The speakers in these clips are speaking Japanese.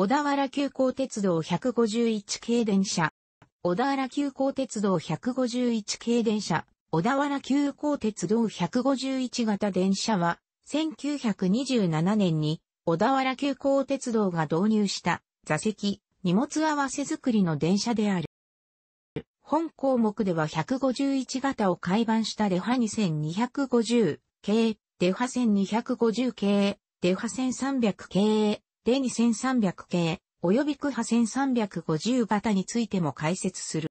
小田原急行鉄道151系電車。小田原急行鉄道151系電車。小田原急行鉄道151型電車は、1927年に小田原急行鉄道が導入した座席、荷物合わせ作りの電車である。本項目では151型を改版したデハ2250系、デハ1250系、デハ1300系、デ2 1300系、及びクハ1350バタについても解説する。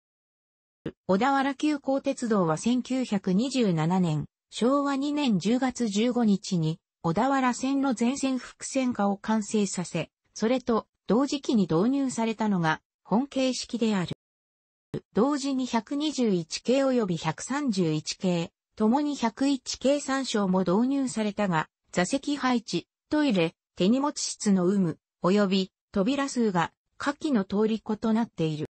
小田原急行鉄道は1927年、昭和2年10月15日に、小田原線の全線複線化を完成させ、それと同時期に導入されたのが本形式である。同時に121系及び131系、共に101系参照も導入されたが、座席配置、トイレ、手荷物室の有無、及び扉数が下記の通り異なっている。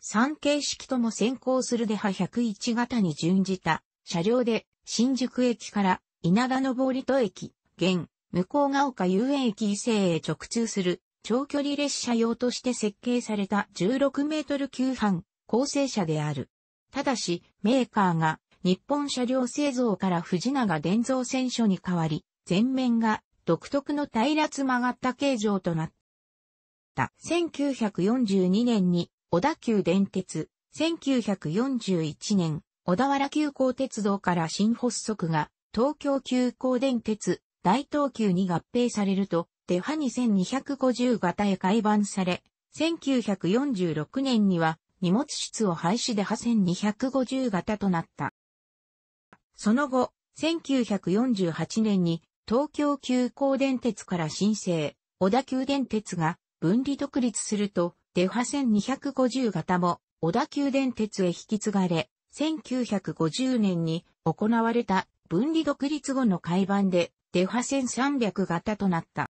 3形式とも先行するで派101型に準じた車両で新宿駅から稲田り戸駅、現、向ヶ丘遊園駅伊勢へ直通する長距離列車用として設計された16メートル級半構成車である。ただし、メーカーが日本車両製造から藤永伝造船所に代わり、前面が独特の平らつ曲がった形状となった。1942年に小田急電鉄、1941年、小田原急行鉄道から新発足が、東京急行電鉄、大東急に合併されると、デハ2250型へ改版され、1946年には荷物室を廃止でハ1250型となった。その後、1948年に東京急行電鉄から新生、小田急電鉄が分離独立すると、デファ1250型も小田急電鉄へ引き継がれ、1950年に行われた分離独立後の改版でデファ1300型となった。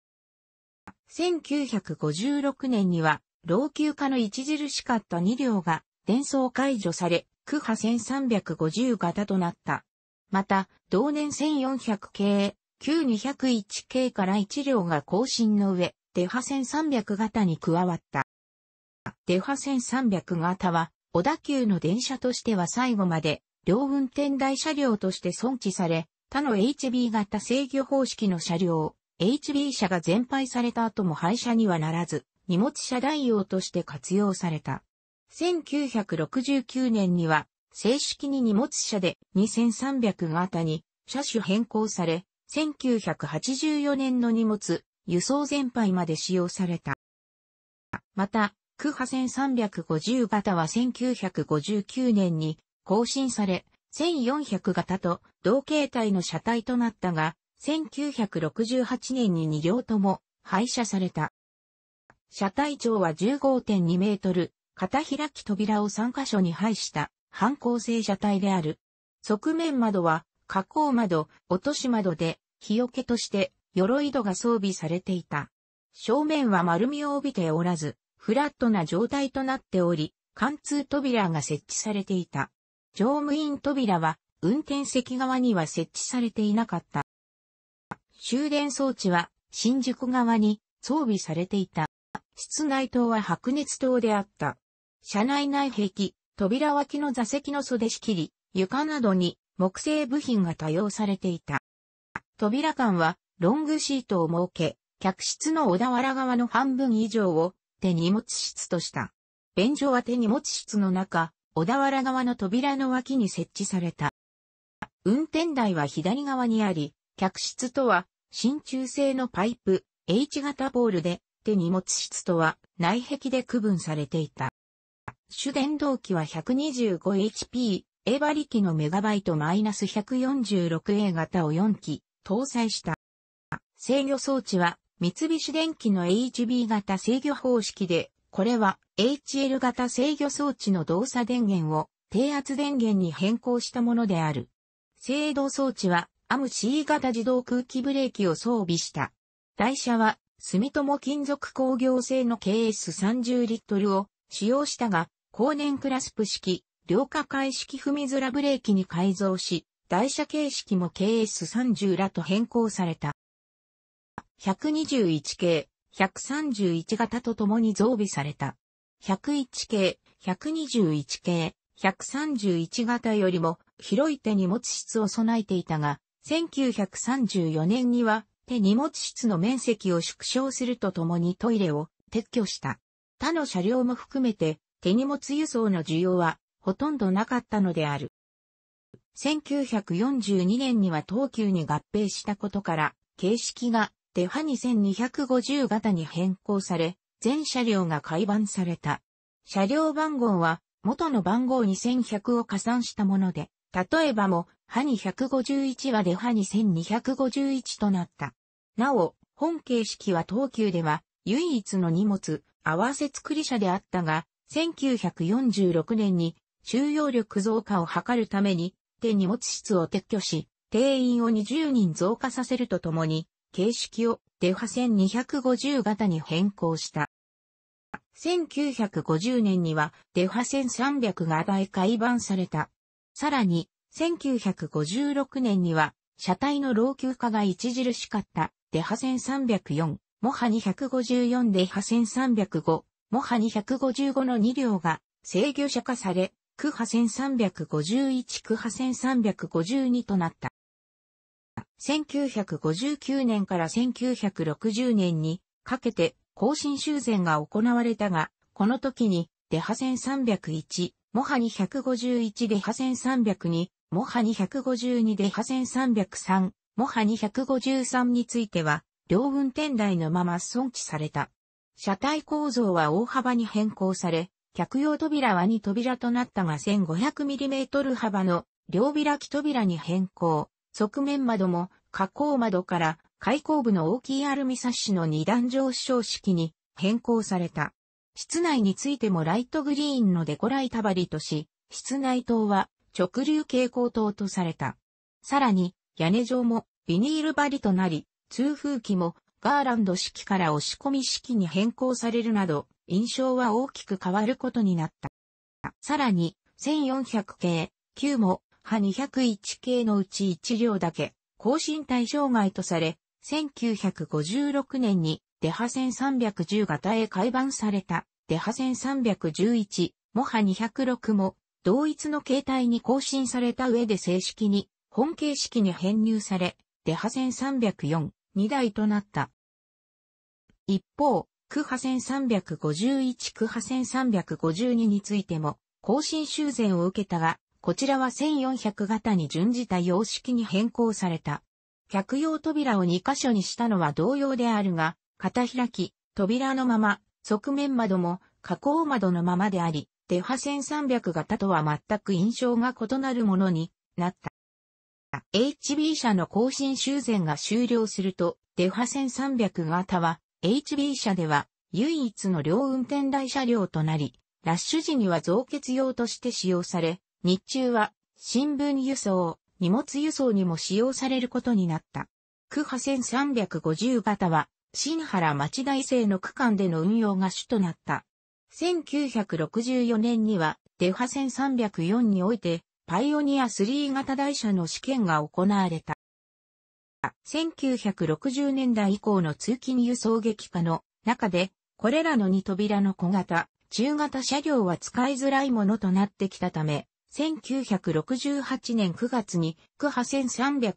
1956年には老朽化の著しかった2両が伝送解除され、区波1350型となった。また、同年1400系旧2 0 1系から1両が更新の上、デハ1300型に加わった。デハ1300型は、小田急の電車としては最後まで、両運転台車両として存置され、他の HB 型制御方式の車両、HB 車が全廃された後も廃車にはならず、荷物車代用として活用された。1969年には、正式に荷物車で2300型に車種変更され、1984年の荷物、輸送全廃まで使用された。また、クハ1350型は1959年に更新され、1400型と同形態の車体となったが、1968年に2両とも廃車された。車体長は15.2メートル、片開き扉を3箇所に配した、反構性車体である。側面窓は加工窓、落とし窓で、日よけとして、鎧戸が装備されていた。正面は丸みを帯びておらず、フラットな状態となっており、貫通扉が設置されていた。乗務員扉は、運転席側には設置されていなかった。終電装置は、新宿側に装備されていた。室内灯は白熱灯であった。車内内壁、扉脇の座席の袖仕切り、床などに木製部品が多用されていた。扉間はロングシートを設け、客室の小田原側の半分以上を手荷物室とした。便所は手荷物室の中、小田原側の扉の脇に設置された。運転台は左側にあり、客室とは真鍮製のパイプ H 型ポールで、手荷物室とは内壁で区分されていた。主電動機は 125HP A 馬力のメガバイトマイナス 146A 型を4機搭載した。制御装置は三菱電機の HB 型制御方式で、これは HL 型制御装置の動作電源を低圧電源に変更したものである。制動装置は AMC 型自動空気ブレーキを装備した。台車は住友金属工業製の KS30 リットルを使用したが、後年クラスプ式両下階式踏みづらブレーキに改造し、台車形式も KS30 らと変更された。121系、131型と共に増備された。101系、121系、131型よりも広い手荷物室を備えていたが、1934年には手荷物室の面積を縮小するとともにトイレを撤去した。他の車両も含めて手荷物輸送の需要はほとんどなかったのである。1942年には東急に合併したことから、形式がデファ2250型に変更され、全車両が改版された。車両番号は元の番号2100を加算したもので、例えばも、ハニ151はデハニ1251となった。なお、本形式は東急では唯一の荷物、合わせ作り車であったが、1946年に収容力増加を図るために、手荷物室を撤去し、定員を20人増加させるとともに、形式をデハ1250型に変更した。1950年にはデハ1300がへ改版された。さらに、1956年には、車体の老朽化が著しかったデハ1304、モハ254デハ1305、モハ255の2両が制御車化され、区派1351区派1352となった。1959年から1960年にかけて更新修繕が行われたが、この時に、デハ1301、モハ251デハ1302、モハ252デハ1303、モハ253については、両運転台のまま損置された。車体構造は大幅に変更され、客用扉は2扉となったが 1500mm 幅の両開き扉に変更。側面窓も加工窓から開口部の大きいアルミサッシの2段上昇式に変更された。室内についてもライトグリーンのデコライタバリとし、室内灯は直流蛍光灯とされた。さらに、屋根上もビニール張りとなり、通風機もガーランド式から押し込み式に変更されるなど、印象は大きく変わることになった。さらに、1400系、9も、波201系のうち1両だけ、更新対象外とされ、1956年に、デハ1 310型へ改版された、デハ1 311、モハ206も、同一の形態に更新された上で正式に、本形式に編入され、デハ1 304、2台となった。一方、区派1351区派1352についても、更新修繕を受けたが、こちらは1400型に準じた様式に変更された。客用扉を2箇所にしたのは同様であるが、片開き、扉のまま、側面窓も、加工窓のままであり、デハ1300型とは全く印象が異なるものになった。HB 社の更新修繕が終了すると、デハ1300型は HB 車では唯一の両運転台車両となり、ラッシュ時には増結用として使用され、日中は新聞輸送、荷物輸送にも使用されることになった。区派1350型は、新原町大生の区間での運用が主となった。1964年には、デファ1304において、パイオニア3型台車の試験が行われた。1960年代以降の通勤輸送激化の中で、これらの2扉の小型、中型車両は使いづらいものとなってきたため、1968年9月に区派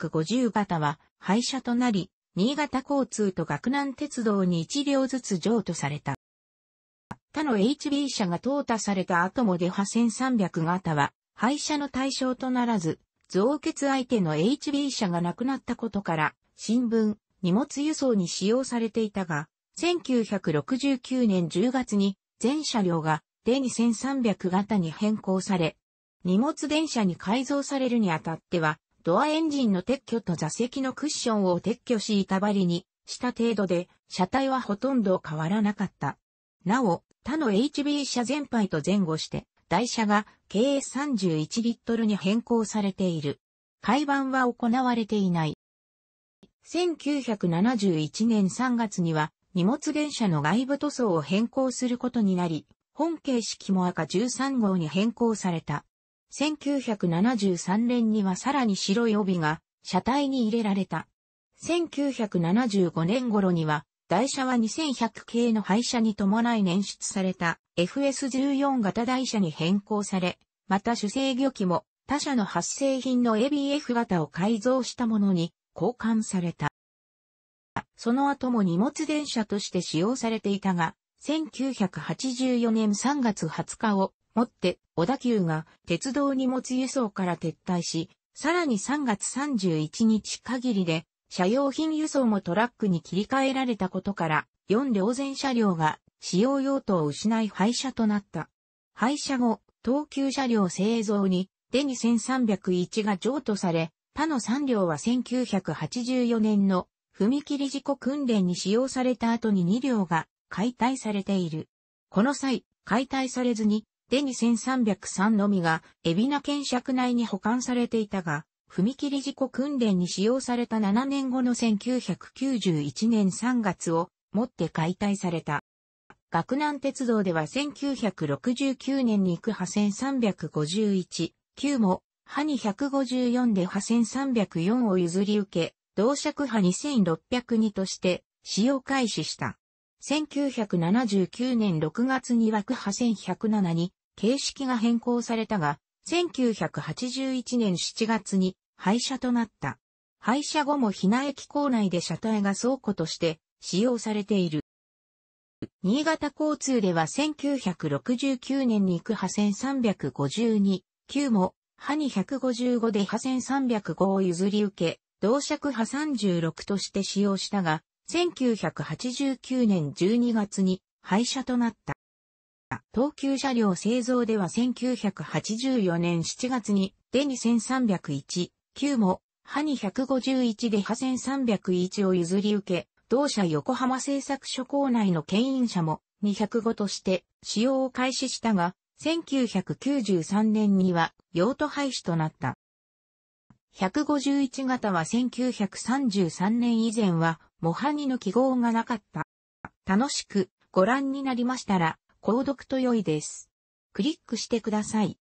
1350型は廃車となり、新潟交通と学南鉄道に1両ずつ譲渡された。他の HB 車が淘汰された後もで派1300型は廃車の対象とならず、増結相手の HB 社がなくなったことから、新聞、荷物輸送に使用されていたが、1969年10月に全車両がデ2 3 0 0型に変更され、荷物電車に改造されるにあたっては、ドアエンジンの撤去と座席のクッションを撤去し板張りにした程度で、車体はほとんど変わらなかった。なお、他の HB 車全廃と前後して、台車が KS31 リットルに変更されている。改版は行われていない。1971年3月には荷物電車の外部塗装を変更することになり、本形式も赤13号に変更された。1973年にはさらに白い帯が車体に入れられた。1975年頃には台車は2100系の廃車に伴い捻出された FS14 型台車に変更され、また主制御機も他社の発生品の ABF 型を改造したものに交換された。その後も荷物電車として使用されていたが、1984年3月20日をもって小田急が鉄道荷物輸送から撤退し、さらに3月31日限りで車用品輸送もトラックに切り替えられたことから、4両前車両が使用用途を失い廃車となった。廃車後、東急車両製造に、デニ1301が譲渡され、他の3両は1984年の踏切事故訓練に使用された後に2両が解体されている。この際、解体されずに、デニ1303のみが、海老名県尺内に保管されていたが、踏切事故訓練に使用された7年後の1991年3月をもって解体された。学南鉄道では1969年に行く派線351、9も、派に154で派線304を譲り受け、同尺派2602として使用開始した。1979年6月に枠派線107に形式が変更されたが、1981年7月に廃車となった。廃車後もひな駅構内で車体が倉庫として使用されている。新潟交通では1969年に行く破線352、9も、派2 5 5で破線305を譲り受け、同尺派36として使用したが、1989年12月に廃車となった。東急車両製造では1984年7月に、デニ1301、9も、ハニ151でハ1301を譲り受け、同社横浜製作所構内の牽引車も205として使用を開始したが、1993年には用途廃止となった。151型は1933年以前は模範にの記号がなかった。楽しくご覧になりましたら、購読と良いです。クリックしてください。